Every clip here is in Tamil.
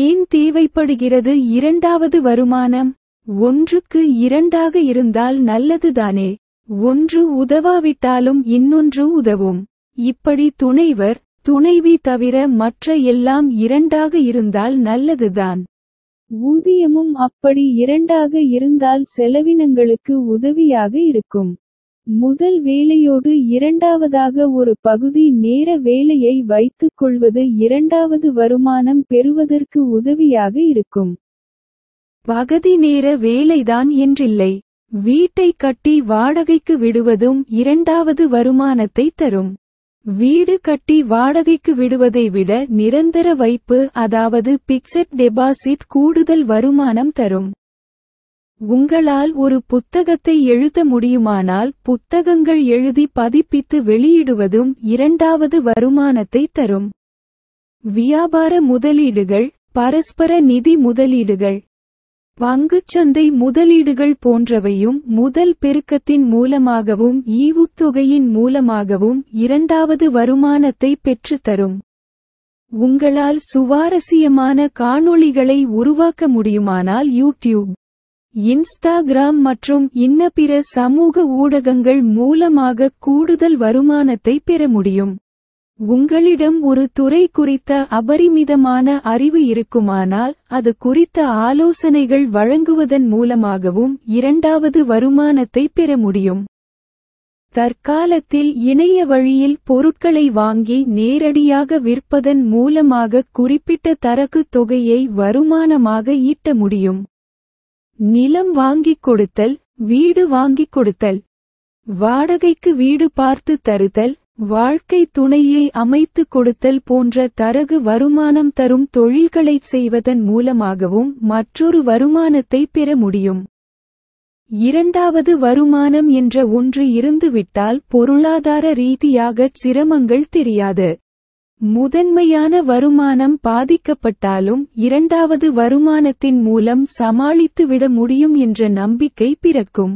ஏன் தேவைப்படுகிறது இரண்டாவது வருமானம் ஒன்றுக்கு இரண்டாக இருந்தால் நல்லதுதானே ஒன்று உதவாவிட்டாலும் இன்னொன்று உதவும் இப்படி துணைவர் துணைவி தவிர மற்ற எல்லாம் இரண்டாக இருந்தால் நல்லதுதான் ஊதியமும் அப்படி இரண்டாக இருந்தால் செலவினங்களுக்கு உதவியாக இருக்கும் முதல் வேலையோடு இரண்டாவதாக ஒரு பகுதி நேர வேலையை வைத்துக் கொள்வது இரண்டாவது வருமானம் பெறுவதற்கு உதவியாக இருக்கும் பகுதி நேர வேலைதான் என்றில்லை வீட்டை கட்டி வாடகைக்கு விடுவதும் இரண்டாவது வருமானத்தை தரும் வீடு கட்டி வாடகைக்கு விடுவதை விட நிரந்தர வைப்பு அதாவது பிக்சட் டெபாசிட் கூடுதல் வருமானம் தரும் உங்களால் ஒரு புத்தகத்தை எழுத முடியுமானால் புத்தகங்கள் எழுதி பதிப்பித்து வெளியிடுவதும் இரண்டாவது வருமானத்தை தரும் வியாபார முதலீடுகள் பரஸ்பர நிதி முதலீடுகள் பங்குச்சந்தை முதலீடுகள் போன்றவையும் முதல் பெருக்கத்தின் மூலமாகவும் ஈவுத்தொகையின் மூலமாகவும் இரண்டாவது வருமானத்தை பெற்றுத்தரும் உங்களால் சுவாரஸ்யமான காணொளிகளை உருவாக்க முடியுமானால் யூடியூப் இன்ஸ்டாகிராம் மற்றும் இன்ன பிற சமூக ஊடகங்கள் மூலமாக கூடுதல் வருமானத்தை பெற முடியும் உங்களிடம் ஒரு துறை குறித்த அபரிமிதமான அறிவு இருக்குமானால் அது குறித்த ஆலோசனைகள் வழங்குவதன் மூலமாகவும் இரண்டாவது வருமானத்தை பெற முடியும் தற்காலத்தில் இணைய வழியில் பொருட்களை வாங்கி நேரடியாக விற்பதன் மூலமாக குறிப்பிட்ட தரக்கு தொகையை வருமானமாக ஈட்ட முடியும் நிலம் வாங்கிக் கொடுத்தல் வீடு வாங்கிக் கொடுத்தல் வாடகைக்கு வீடு பார்த்து தருதல் வாழ்க்கை துணையை அமைத்து கொடுத்தல் போன்ற தரகு வருமானம் தரும் தொழில்களைச் செய்வதன் மூலமாகவும் மற்றொரு வருமானத்தை பெற முடியும் இரண்டாவது வருமானம் என்ற ஒன்று இருந்துவிட்டால் பொருளாதார ரீதியாகச் சிரமங்கள் தெரியாது முதன்மையான வருமானம் பாதிக்கப்பட்டாலும் இரண்டாவது வருமானத்தின் மூலம் சமாளித்துவிட முடியும் என்ற நம்பிக்கை பிறக்கும்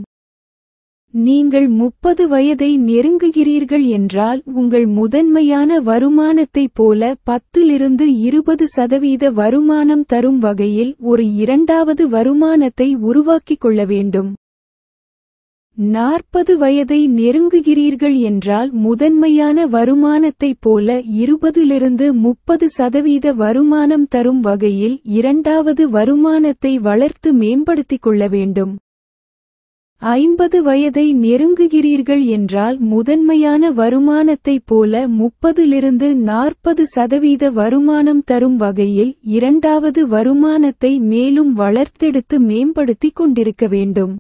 நீங்கள் முப்பது வயதை நெருங்குகிறீர்கள் என்றால் உங்கள் முதன்மையான வருமானத்தைப் போல பத்திலிருந்து இருபது சதவீத வருமானம் தரும் வகையில் ஒரு இரண்டாவது வருமானத்தை உருவாக்கிக் கொள்ள வேண்டும் நாற்பது வயதை நெருங்குகிறீர்கள் என்றால் முதன்மையான வருமானத்தைப் போல இருபதிலிருந்து முப்பது சதவீத வருமானம் தரும் வகையில் இரண்டாவது வருமானத்தை வளர்த்து மேம்படுத்திக் கொள்ள வேண்டும் ஐம்பது வயதை நெருங்குகிறீர்கள் என்றால் முதன்மையான வருமானத்தைப் போல முப்பதிலிருந்து நாற்பது சதவீத வருமானம் தரும் வகையில் இரண்டாவது வருமானத்தை மேலும் வளர்த்தெடுத்து மேம்படுத்திக் கொண்டிருக்க வேண்டும்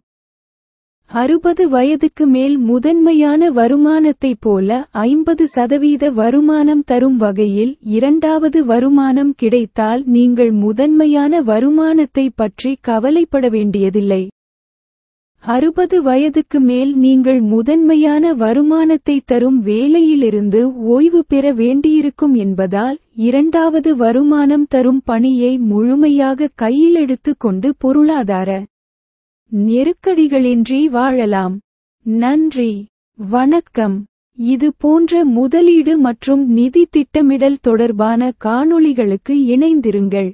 அறுபது வயதுக்கு மேல் முதன்மையான வருமானத்தைப் போல ஐம்பது சதவீத வருமானம் தரும் வகையில் இரண்டாவது வருமானம் கிடைத்தால் நீங்கள் முதன்மையான வருமானத்தை பற்றி கவலைப்பட வேண்டியதில்லை அறுபது வயதுக்கு மேல் நீங்கள் முதன்மையான வருமானத்தை தரும் வேலையிலிருந்து ஓய்வு பெற வேண்டியிருக்கும் என்பதால் இரண்டாவது வருமானம் தரும் பணியை முழுமையாக கையிலெடுத்து கொண்டு பொருளாதார நெருக்கடிகளின்றி வாழலாம் நன்றி வணக்கம் இது போன்ற முதலீடு மற்றும் நிதி திட்டமிடல் தொடர்பான காணொளிகளுக்கு இணைந்திருங்கள்